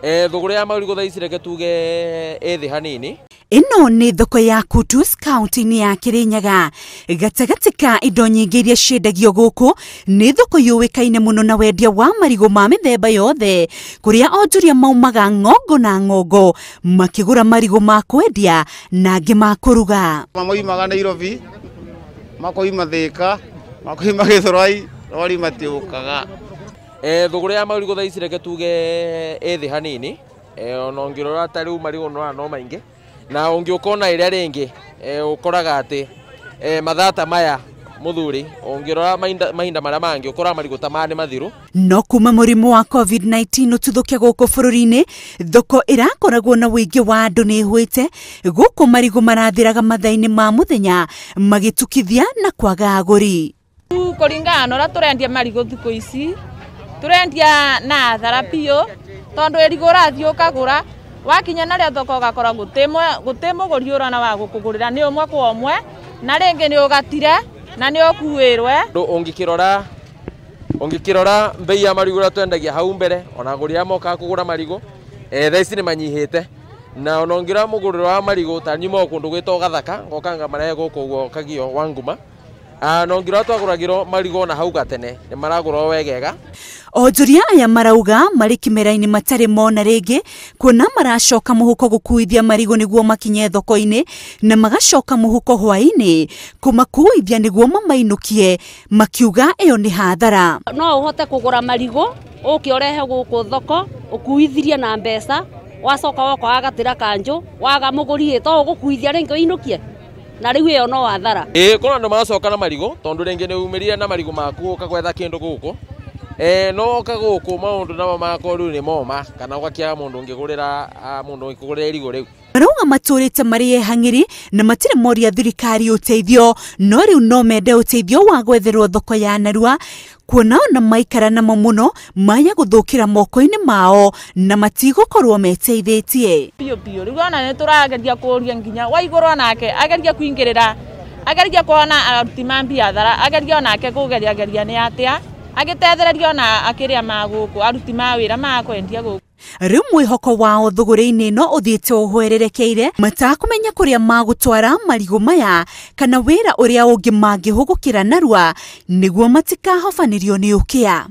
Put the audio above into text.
Eh, thuguri ya mauri thaa ici reke tuge ethi eh, hanini ĩno nĩ thoko ya kutus kaunti-inĩ ya kĩrĩnyaga gatagatĩ ka indo nyingĩ iria ciendagio gũkũ nĩ thoko yũĩkaine mũno na wendia wa marigũ ma mĩthemba yothe kũrĩa onjoria maumaga ng'ongo na ng'ongo makĩgũra marigũ ma kwendia na angĩ ma kũruga maumaga nairobi makoima thĩka makoima gĩthũrai rwari matiũkaga Eh, thuguri ya maurigu thaa ici reke tuge ethi eh, hanini eh, ona ũngĩrora ta u marigũ no no maingĩ na ũngĩũka ona ĩrĩa rĩngĩ ũkoraga atĩ mathaa ta maya muthuri ungirora mahinda marĩa mangĩ ũkora marigũ ta maya nĩ mathiru no kuma mũrimũ wa covid-19 ũtuthũke gũkũ bũrũri-inĩ thoko ĩrakoragwo na wingi wa andũ nĩ ĩhwĩte gũkũ marigũ marathiraga mathaini ma muthenya magitukithia na kwaga agũri kũringana na ũrĩa tũrendia marigũ thiku ici turendia na thara biå tondå ä rigå rathiä wakinya narä a thoko å gakorwo gå tä må wa gukugurira ni gå rä ra kwa å na ringi ni ugatire na ni å kuä rwe å mbei ya marigũ ũrĩa twendagia hau mbere ona agũri arĩa mokaga kũgũra marigũ eh, thaa ici nĩ manyihĩte na ona ũngĩrora mũgũrĩre wa marigũ ta nyumaga kũndũ gwĩtwo gathaka gokanga marehe guku ũguo kagio wa nguma ah, na ũngĩrora twagũragĩrwo marigũ ona hau gatene ni maragũrwo wegega onjoria aya marauga marĩ kimera inä matarä mona ngä kuona maracoka kuithia marigå nä guo makinye thoko inä na magacoka kå makuithia nä guo mamainå kie makiuga yo nä hathara no marigå å kä årehe gå kå thoko kuithirie na mbeca wacoka woka wagatĩra kanjũ waga mũgũri to å inå kie na ä yo no hathara ĩĩ kũna andũ maracoka na rä ngä nä umä rire na marigå maku ndå gå kå eh no ka guku maundu namo makwo riu ni moma kana ugakiaga mundu ungigurira mundu ungikugurira irigu riu marauga maturite mari ehang'iri na matire moria thirikari uteithio no riu no mende uteithio wa gwetherwo thoko ya narua kuona ona maikara namo muno maya guthukira moko-ini mao na matigukorwo meteithitie biå biå rä u ona nä tå rageria kå ria nginya wa igå rwo nake ageria kuingä rä ra ageria kuona aruti ma mbiathara ageria onake kå geria geria nä atä a agitethererio na akiria ma guku aruti ma wira ma kwendia guku riu mwihoko wao thuguri-ini no å uthiite uhwererekeire matakumenya kuria magutwara marigu maya kana wira uria ungi mangihugukira narua niguo matikahobanirio ni ukia